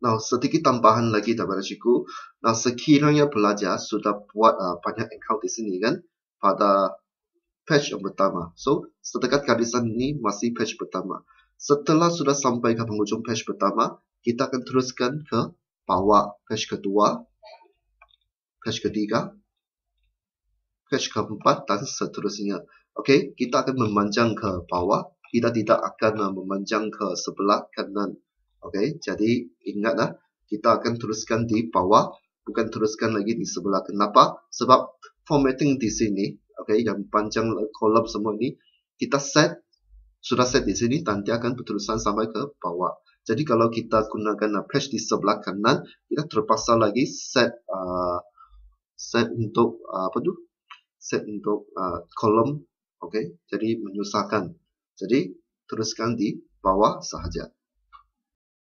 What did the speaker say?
Now, sedikit tambahan lagi daripada cikgu. Now, sekiranya pelajar sudah buat uh, banyak account di sini kan pada patch yang pertama. So, setakat garisan ini masih patch pertama. Setelah sudah sampai ke penghujung patch pertama, kita akan teruskan ke bawah patch kedua, patch ketiga, patch keempat dan seterusnya. Okay, kita akan memanjang ke bawah. Kita tidak akan uh, memanjang ke sebelah kanan. Oke, jadi ingatlah kita akan teruskan di bawah, bukan teruskan lagi di sebelah. Kenapa? Sebab formatting di sini, oke, yang panjang kolom semua ini kita set sudah set di sini, nanti akan berterusan sampai ke bawah. Jadi kalau kita gunakan page di sebelah kanan, kita terpaksa lagi set uh, set untuk uh, apa tuh? Set untuk uh, kolom, oke? Jadi menyusahkan. Jadi teruskan di bawah saja.